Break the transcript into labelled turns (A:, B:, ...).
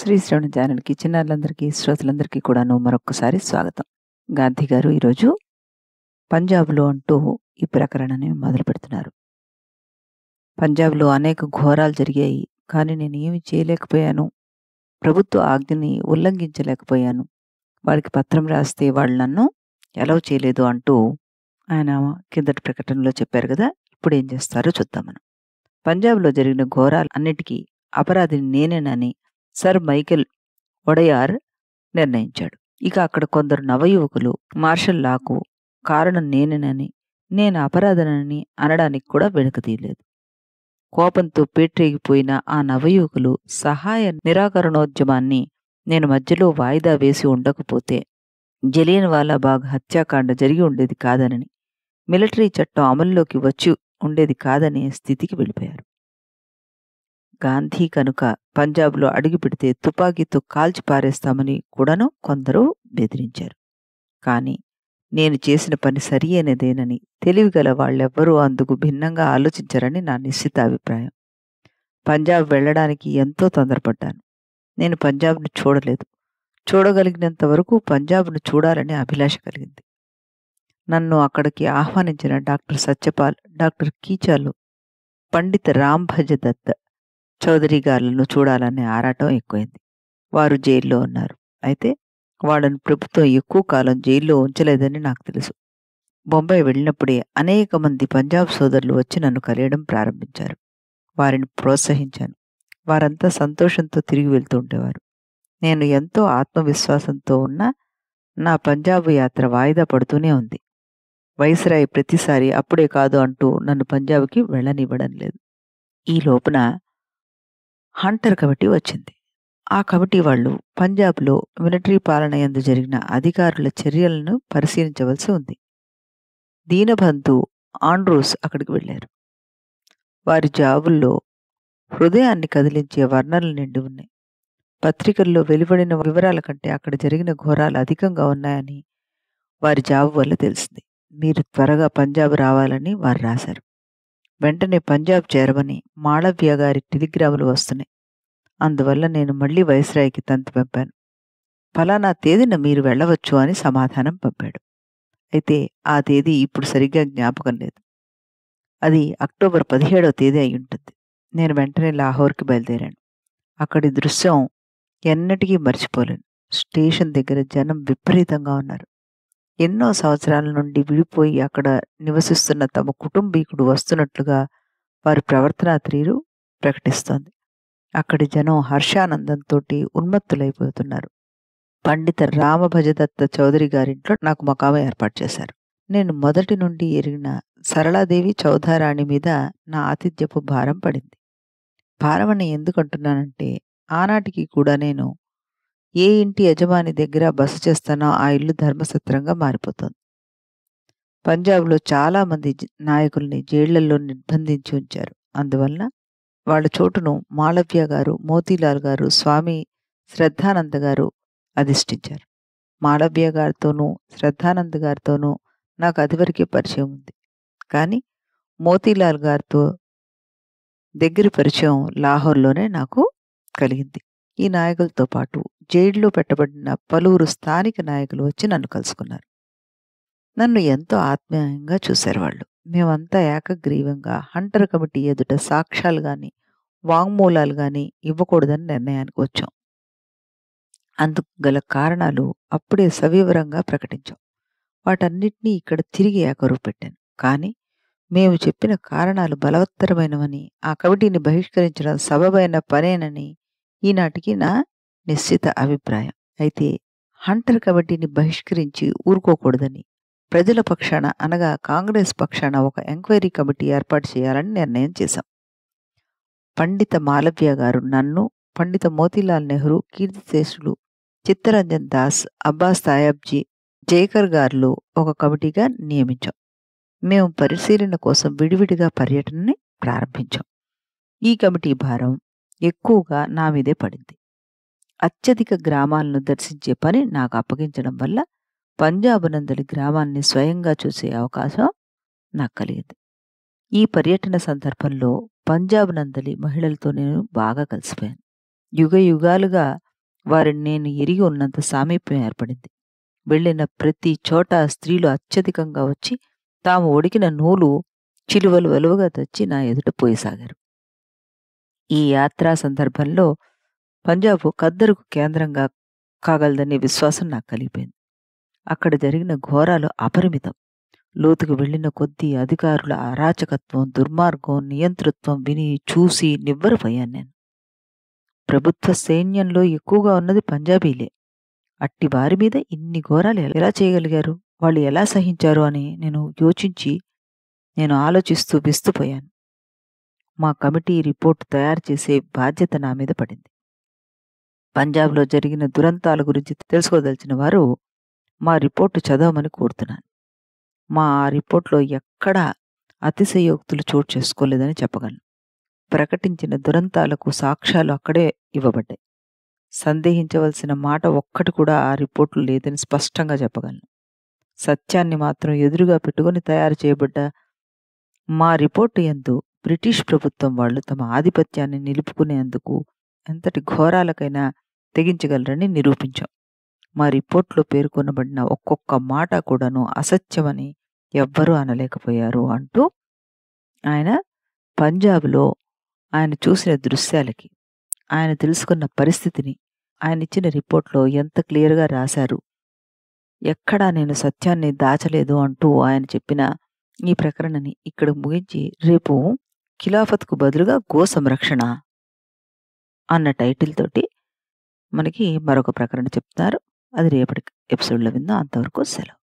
A: శ్రీ శ్రవణ ఛానల్కి చిన్నారులందరికీ శ్రోతలందరికీ కూడాను మరొక్కసారి స్వాగతం గాంధీ గారు ఈరోజు పంజాబ్లో అంటూ ఈ ప్రకరణని మొదలు పెడుతున్నారు పంజాబ్లో అనేక ఘోరాలు జరిగాయి కానీ నేను ఏమి చేయలేకపోయాను ప్రభుత్వ ఆజ్ఞని ఉల్లంఘించలేకపోయాను వాళ్ళకి పత్రం రాస్తే వాళ్ళు నన్ను ఎలా చేయలేదు అంటూ ఆయన కిందటి ప్రకటనలో చెప్పారు కదా ఇప్పుడు ఏం చేస్తారో చూద్దాం మనం పంజాబ్లో జరిగిన ఘోరాలు అన్నిటికీ అపరాధిని నేనేనని సర్ మైకెల్ ఒడయార్ నిర్ణయించాడు ఇక అక్కడ కొందరు నవయువకులు మార్షల్ లాకు కారణం నేనేనని నేను అపరాధనని అనడానికి కూడా వెనుక తీయలేదు కోపంతో పేట్రేగిపోయిన ఆ నవయువకులు సహాయ నిరాకరణోద్యమాన్ని నేను మధ్యలో వాయిదా వేసి ఉండకపోతే జలియన్ వాలాబాగ్ హత్యాకాండ జరిగి ఉండేది కాదనని మిలిటరీ చట్టం అమల్లోకి వచ్చి ఉండేది కాదనే స్థితికి వెళ్ళిపోయారు గాంధీ కనుక పంజాబ్లో అడుగు పెడితే తుపాకీతో కాల్చి పారేస్తామని కూడాను కొందరు బెదిరించారు కానీ నేను చేసిన పని సరి తెలివిగల వాళ్ళెవ్వరూ అందుకు భిన్నంగా ఆలోచించరని నా నిశ్చిత అభిప్రాయం పంజాబ్ వెళ్ళడానికి ఎంతో తొందరపడ్డాను నేను పంజాబ్ను చూడలేదు చూడగలిగినంత వరకు పంజాబ్ను చూడాలని అభిలాష కలిగింది నన్ను అక్కడికి ఆహ్వానించిన డాక్టర్ సత్యపాల్ డాక్టర్ కీచాలు పండిత రామ్ భజ చౌదరి గారులను చూడాలనే ఆరాటం ఎక్కువైంది వారు జైల్లో ఉన్నారు అయితే వాళ్ళను ప్రభుత్వం ఎక్కువ కాలం జైల్లో ఉంచలేదని నాకు తెలుసు బొంబాయి వెళ్ళినప్పుడే అనేక మంది పంజాబ్ సోదరులు వచ్చి నన్ను కలియడం ప్రారంభించారు వారిని ప్రోత్సహించాను వారంతా సంతోషంతో తిరిగి వెళ్తూ ఉండేవారు నేను ఎంతో ఆత్మవిశ్వాసంతో ఉన్న నా పంజాబ్ యాత్ర వాయిదా పడుతూనే ఉంది వైస్రాయ్ ప్రతిసారి అప్పుడే కాదు అంటూ నన్ను పంజాబ్కి వెళ్ళనివ్వడం లేదు ఈ లోపన హంటర్ కమిటీ వచ్చింది ఆ కమిటీ వాళ్ళు పంజాబ్లో మిలిటరీ పాలన ఎందు జరిగిన అధికారుల చర్యలను పరిశీలించవలసి ఉంది దీనబంధు ఆండ్రూస్ అక్కడికి వెళ్ళారు వారి జాబుల్లో హృదయాన్ని కదిలించే వర్ణనలు నిండి ఉన్నాయి పత్రికల్లో వెలువడిన వివరాల కంటే అక్కడ జరిగిన ఘోరాలు అధికంగా ఉన్నాయని వారి జాబు వల్ల తెలిసింది మీరు త్వరగా పంజాబ్ రావాలని వారు రాశారు వెంటనే పంజాబ్ చేరవని మాళవ్య గారి టెలిగ్రాములు వస్తున్నాయి అందువల్ల నేను మళ్ళీ వైస్రాయికి తంతు పంపాను ఫలానా తేదీన మీరు వెళ్ళవచ్చు అని సమాధానం పంపాడు అయితే ఆ తేదీ ఇప్పుడు సరిగ్గా జ్ఞాపకం లేదు అది అక్టోబర్ పదిహేడవ తేదీ అయి ఉంటుంది నేను వెంటనే లాహోర్కి బయలుదేరాను అక్కడి దృశ్యం ఎన్నటికీ మర్చిపోలేను స్టేషన్ దగ్గర జనం విపరీతంగా ఉన్నారు ఎన్నో సంవత్సరాల నుండి విడిపోయి అక్కడ నివసిస్తున్న తమ కుటుంబీకుడు వస్తున్నట్లుగా వారి ప్రవర్తన తీరు ప్రకటిస్తోంది అక్కడి జనం హర్షానందంతో ఉన్మత్తులైపోతున్నారు పండిత రామభజదత్త చౌదరి గారింట్లో నాకు మకామ ఏర్పాటు చేశారు నేను మొదటి నుండి ఎరిగిన సరళాదేవి చౌధారాణి మీద నా ఆతిథ్యపు భారం పడింది భారమని ఎందుకంటున్నానంటే ఆనాటికి కూడా నేను ఏ ఇంటి యజమాని దగ్గర బస చేస్తానో ఆ ఇల్లు ధర్మసత్రంగా మారిపోతుంది పంజాబ్లో చాలామంది నాయకుల్ని జైళ్లలో నిర్బంధించి ఉంచారు అందువలన వాళ్ళ చోటును మాళవ్య గారు మోతీలాల్ గారు స్వామి శ్రద్ధానంద గారు అధిష్ఠించారు మాళవ్య గారితోనూ శ్రద్ధానంద్ గారితోనూ నాకు అదివరకే పరిచయం ఉంది కానీ మోతీలాల్ గారితో దగ్గర పరిచయం లాహోర్లోనే నాకు కలిగింది ఈ నాయకులతో పాటు జైల్లో పెట్టబడిన పలువురు స్థానిక నాయకులు వచ్చి నన్ను కలుసుకున్నారు నన్ను ఎంతో ఆత్మీయంగా చూశారు వాళ్ళు మేమంతా ఏకగ్రీవంగా హంటర్ కమిటీ ఎదుట సాక్ష్యాలు కానీ వాంగ్మూలాలు కానీ ఇవ్వకూడదని నిర్ణయానికి వచ్చాం అందుకు గల కారణాలు అప్పుడే సవివరంగా ప్రకటించాం వాటన్నిటినీ ఇక్కడ తిరిగి ఏకరు పెట్టాను కానీ మేము చెప్పిన కారణాలు బలవత్తరమైనవని ఆ కమిటీని బహిష్కరించడం సబబైన పనేనని ఈనాటికి నా నిశ్చిత అభిప్రాయం అయితే హంటర్ కమిటీని బహిష్కరించి ఊరుకోకూడదని ప్రజల పక్షాన అనగా కాంగ్రెస్ పక్షాన ఒక ఎంక్వైరీ కమిటీ ఏర్పాటు చేయాలని నిర్ణయం చేశాం పండిత మాలవ్య గారు నన్ను పండిత మోతీలాల్ నెహ్రూ కీర్తిశేషులు చిత్తరంజన్ దాస్ అబ్బాస్ సాయాబ్జీ జైకర్ గారులు ఒక కమిటీగా నియమించాం మేము పరిశీలన కోసం విడివిడిగా పర్యటనని ప్రారంభించాం ఈ కమిటీ భారం ఎక్కువగా నా మీదే పడింది అత్యధిక గ్రామాలను దర్శించే పని నాకు అప్పగించడం వల్ల పంజాబ్ నందలి గ్రామాన్ని స్వయంగా చూసే అవకాశం నాకు కలిగింది ఈ పర్యటన సందర్భంలో పంజాబ్ నందలి మహిళలతో నేను బాగా కలిసిపోయాను యుగ యుగాలుగా వారిని నేను ఎరిగి ఉన్నంత సామీప్యం ఏర్పడింది వెళ్ళిన ప్రతి చోట స్త్రీలు అత్యధికంగా వచ్చి తాము ఒడికిన నూలు చిలువలు వలువగా తెచ్చి నా ఎదుట పోయసాగారు ఈ యాత్రా సందర్భంలో పంజాబ్ ఖద్దరుకు కేంద్రంగా కాగలదనే విశ్వాసం నాకు కలిగిపోయింది అక్కడ జరిగిన ఘోరాలు అపరిమితం లోతుకు వెళ్లిన కొద్దీ అధికారుల అరాచకత్వం దుర్మార్గం నియంతృత్వం విని చూసి నివ్వరిపోయాను నేను ప్రభుత్వ సైన్యంలో ఎక్కువగా ఉన్నది పంజాబీలే అట్టి వారి మీద ఇన్ని ఘోరాలు ఎలా చేయగలిగారు వాళ్ళు ఎలా సహించారు అని నేను యోచించి నేను ఆలోచిస్తూ విస్తుపోయాను మా కమిటీ రిపోర్ట్ తయారు చేసే బాధ్యత నా మీద పడింది పంజాబ్లో జరిగిన దురంతాల గురించి తెలుసుకోదలిచిన వారు మా రిపోర్టు చదవమని కోరుతున్నాను మా రిపోర్ట్లో ఎక్కడా అతిశయోక్తులు చోటు చేసుకోలేదని చెప్పగలను ప్రకటించిన దురంతాలకు సాక్ష్యాలు అక్కడే ఇవ్వబడ్డాయి సందేహించవలసిన మాట ఒక్కటి కూడా ఆ రిపోర్టులు లేదని స్పష్టంగా చెప్పగలను సత్యాన్ని మాత్రం ఎదురుగా పెట్టుకొని తయారు చేయబడ్డ మా రిపోర్టు ఎందు బ్రిటిష్ ప్రభుత్వం వాళ్ళు తమ ఆధిపత్యాన్ని నిలుపుకునేందుకు ఎంతటి ఘోరాలకైనా తెగించగలరని నిరూపించాం మా రిపోర్ట్లో పేర్కొనబడిన ఒక్కొక్క మాట కూడాను అసత్యమని ఎవ్వరూ అనలేకపోయారు అంటూ ఆయన పంజాబ్లో ఆయన చూసిన దృశ్యాలకి ఆయన తెలుసుకున్న పరిస్థితిని ఆయన ఇచ్చిన రిపోర్ట్లో ఎంత క్లియర్గా రాశారు ఎక్కడా నేను సత్యాన్ని దాచలేదు అంటూ ఆయన చెప్పిన ఈ ప్రకరణని ఇక్కడ ముగించి రేపు ఖిలాఫత్కు బదులుగా గో సంరక్షణ అన్న టైటిల్ తోటి మనకి మరొక ప్రకరణ చెప్తారు అది రేపటి ఎపిసోడ్లో విందాం అంతవరకు సెలవు